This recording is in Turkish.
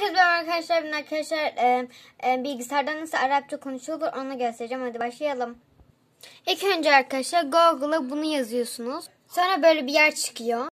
Herkese merhaba arkadaşlar. Ben arkadaşlar e, e, bilgisayardan nasıl Arapça konuşulur onu göstereceğim. Hadi başlayalım. İlk önce arkadaşlar Google'a bunu yazıyorsunuz. Sonra böyle bir yer çıkıyor.